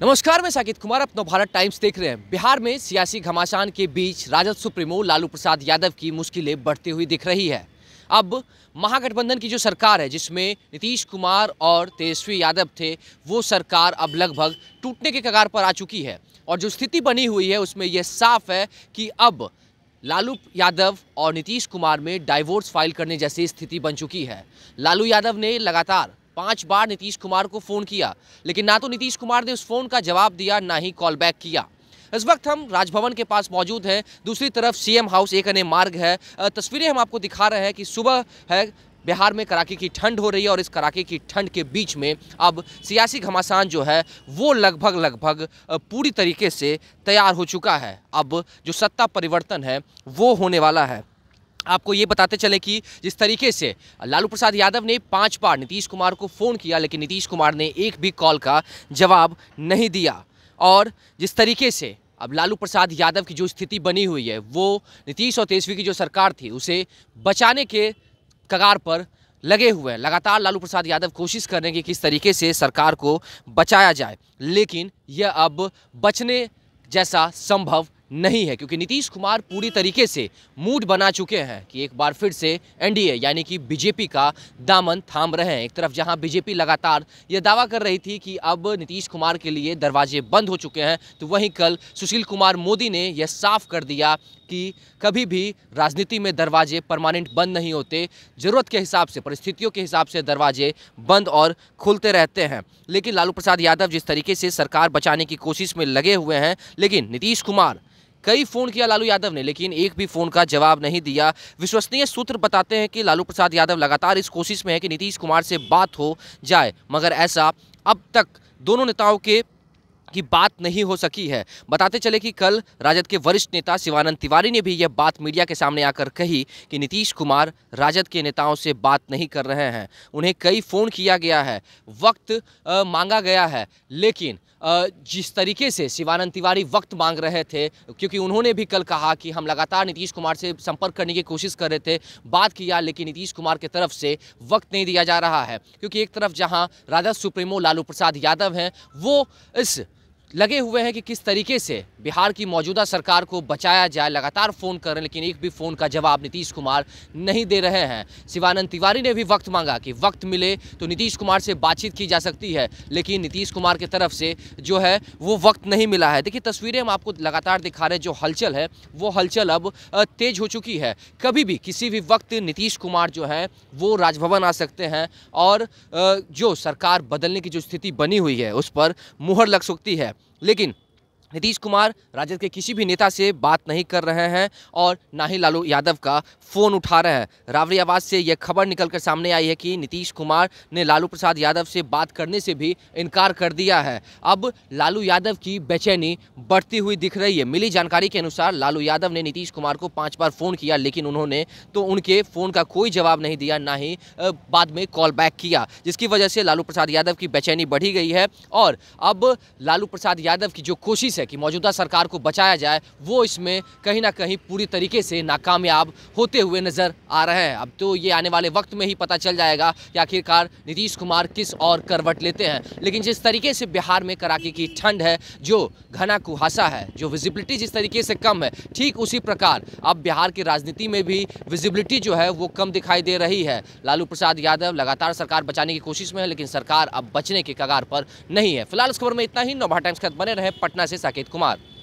नमस्कार मैं साकित कुमार अपना भारत टाइम्स देख रहे हैं बिहार में सियासी घमासान के बीच राजद सुप्रीमो लालू प्रसाद यादव की मुश्किलें बढ़ती हुई दिख रही है अब महागठबंधन की जो सरकार है जिसमें नीतीश कुमार और तेजस्वी यादव थे वो सरकार अब लगभग टूटने के कगार पर आ चुकी है और जो स्थिति बनी हुई है उसमें यह साफ है कि अब लालू यादव और नीतीश कुमार में डाइवोर्स फाइल करने जैसी स्थिति बन चुकी है लालू यादव ने लगातार पांच बार नीतीश कुमार को फ़ोन किया लेकिन ना तो नीतीश कुमार ने उस फ़ोन का जवाब दिया ना ही कॉल बैक किया इस वक्त हम राजभवन के पास मौजूद हैं दूसरी तरफ सीएम हाउस एक अन्य मार्ग है तस्वीरें हम आपको दिखा रहे हैं कि सुबह है बिहार में कड़ाके की ठंड हो रही है और इस कड़ाके की ठंड के बीच में अब सियासी घमासान जो है वो लगभग लगभग पूरी तरीके से तैयार हो चुका है अब जो सत्ता परिवर्तन है वो होने वाला है आपको ये बताते चले कि जिस तरीके से लालू प्रसाद यादव ने पांच बार नीतीश कुमार को फ़ोन किया लेकिन नीतीश कुमार ने एक भी कॉल का जवाब नहीं दिया और जिस तरीके से अब लालू प्रसाद यादव की जो स्थिति बनी हुई है वो नीतीश और तेजस्वी की जो सरकार थी उसे बचाने के कगार पर लगे हुए हैं लगातार लालू प्रसाद यादव कोशिश कर रहे हैं कि किस तरीके से सरकार को बचाया जाए लेकिन यह अब बचने जैसा संभव नहीं है क्योंकि नीतीश कुमार पूरी तरीके से मूड बना चुके हैं कि एक बार फिर से एनडीए यानी कि बीजेपी का दामन थाम रहे हैं एक तरफ जहां बीजेपी लगातार यह दावा कर रही थी कि अब नीतीश कुमार के लिए दरवाजे बंद हो चुके हैं तो वहीं कल सुशील कुमार मोदी ने यह साफ कर दिया कि कभी भी राजनीति में दरवाजे परमानेंट बंद नहीं होते ज़रूरत के हिसाब से परिस्थितियों के हिसाब से दरवाजे बंद और खुलते रहते हैं लेकिन लालू प्रसाद यादव जिस तरीके से सरकार बचाने की कोशिश में लगे हुए हैं लेकिन नीतीश कुमार कई फ़ोन किया लालू यादव ने लेकिन एक भी फ़ोन का जवाब नहीं दिया विश्वसनीय सूत्र बताते हैं कि लालू प्रसाद यादव लगातार इस कोशिश में है कि नीतीश कुमार से बात हो जाए मगर ऐसा अब तक दोनों नेताओं के की बात नहीं हो सकी है बताते चले कि कल राजद के वरिष्ठ नेता शिवानंद तिवारी ने भी यह बात मीडिया के सामने आकर कही कि नीतीश कुमार राजद के नेताओं से बात नहीं कर रहे हैं उन्हें कई फ़ोन किया गया है वक्त आ, मांगा गया है लेकिन जिस तरीके से शिवानंद तिवारी वक्त मांग रहे थे क्योंकि उन्होंने भी कल कहा कि हम लगातार नीतीश कुमार से संपर्क करने की कोशिश कर रहे थे बात किया लेकिन नीतीश कुमार की तरफ से वक्त नहीं दिया जा रहा है क्योंकि एक तरफ जहाँ राजद सुप्रीमो लालू प्रसाद यादव हैं वो इस लगे हुए हैं कि किस तरीके से बिहार की मौजूदा सरकार को बचाया जाए लगातार फ़ोन कर रहे हैं लेकिन एक भी फ़ोन का जवाब नीतीश कुमार नहीं दे रहे हैं शिवानंद तिवारी ने भी वक्त मांगा कि वक्त मिले तो नीतीश कुमार से बातचीत की जा सकती है लेकिन नीतीश कुमार की तरफ से जो है वो वक्त नहीं मिला है देखिए तस्वीरें हम आपको लगातार दिखा रहे हैं जो हलचल है वो हलचल अब तेज़ हो चुकी है कभी भी किसी भी वक्त नीतीश कुमार जो है वो राजभवन आ सकते हैं और जो सरकार बदलने की जो स्थिति बनी हुई है उस पर मुहर लग सकती है लेकिन नीतीश कुमार राजद के किसी भी नेता से बात नहीं कर रहे हैं और ना ही लालू यादव का फ़ोन उठा रहे हैं रावड़ी आवाज़ से यह खबर निकलकर सामने आई है कि नीतीश कुमार ने लालू प्रसाद यादव से बात करने से भी इनकार कर दिया है अब लालू यादव की बेचैनी बढ़ती हुई दिख रही है मिली जानकारी के अनुसार लालू यादव ने नीतीश कुमार को पाँच बार फ़ोन किया लेकिन उन्होंने तो उनके फ़ोन का कोई जवाब नहीं दिया ना ही बाद में कॉल बैक किया जिसकी वजह से लालू प्रसाद यादव की बेचैनी बढ़ी गई है और अब लालू प्रसाद यादव की जो कोशिश है है कि मौजूदा सरकार को बचाया जाए वो इसमें कहीं ना कहीं पूरी तरीके से नाकामयाब होते हुए नज़र आ रहे हैं अब तो ये आने वाले वक्त में ही पता चल जाएगा कि आखिरकार नीतीश कुमार किस और करवट लेते हैं लेकिन जिस तरीके से बिहार में कराके की ठंड है जो घना कुहासा है जो विजिबिलिटी जिस तरीके से कम है ठीक उसी प्रकार अब बिहार की राजनीति में भी विजिबिलिटी जो है वो कम दिखाई दे रही है लालू प्रसाद यादव लगातार सरकार बचाने की कोशिश में है लेकिन सरकार अब बचने के कगार पर नहीं है फिलहाल इस खबर में इतना ही नोभा टाइम्स के बने रहे पटना से साकिब साकेत कुमार